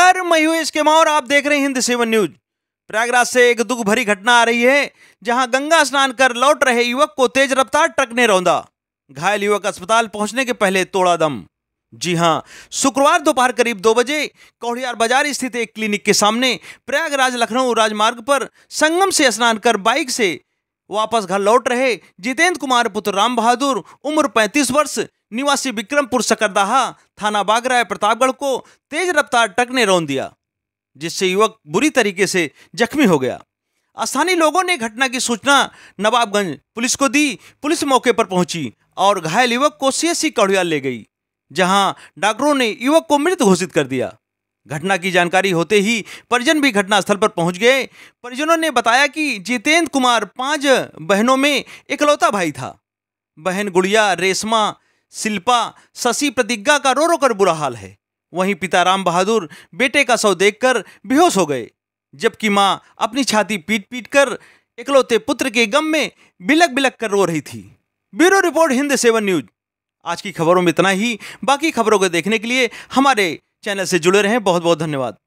नमस्कार मैं हूं एस और आप देख रहे हैं हिंद सेवन न्यूज प्रयागराज से एक दुख भरी घटना आ रही है जहां गंगा स्नान कर लौट रहे युवक को तेज रफ्तार ट्रक ने रौंदा घायल युवक अस्पताल पहुंचने के पहले तोड़ा दम जी हां शुक्रवार दोपहर करीब दो बजे कौड़ियार बाजार स्थित एक क्लिनिक के सामने प्रयागराज लखनऊ राजमार्ग पर संगम से स्नान कर बाइक से वापस घर लौट रहे जितेंद्र कुमार पुत्र राम बहादुर उम्र पैंतीस वर्ष निवासी विक्रमपुर सकरदाहा थाना बागराय प्रतापगढ़ को तेज रफ्तार ट्रक ने रौन दिया जिससे युवक बुरी तरीके से जख्मी हो गया स्थानीय लोगों ने घटना की सूचना नवाबगंज पुलिस को दी पुलिस मौके पर पहुंची और घायल युवक को सीएससी कौड़ियाल ले गई जहां डॉक्टरों ने युवक को मृत घोषित कर दिया घटना की जानकारी होते ही परिजन भी घटनास्थल पर पहुंच गए परिजनों ने बताया कि जितेंद्र कुमार पांच बहनों में इकलौता भाई था बहन गुड़िया रेशमा शिल्पा शशि प्रतिज्ञा का रो रो कर बुरा हाल है वहीं पिता राम बहादुर बेटे का शव देखकर बेहोश हो गए जबकि माँ अपनी छाती पीट पीट कर इकलौते पुत्र के गम में बिलक बिलक कर रो रही थी bureau report Hind seven news आज की खबरों में इतना ही बाकी खबरों को देखने के लिए हमारे चैनल से जुड़े रहें बहुत बहुत धन्यवाद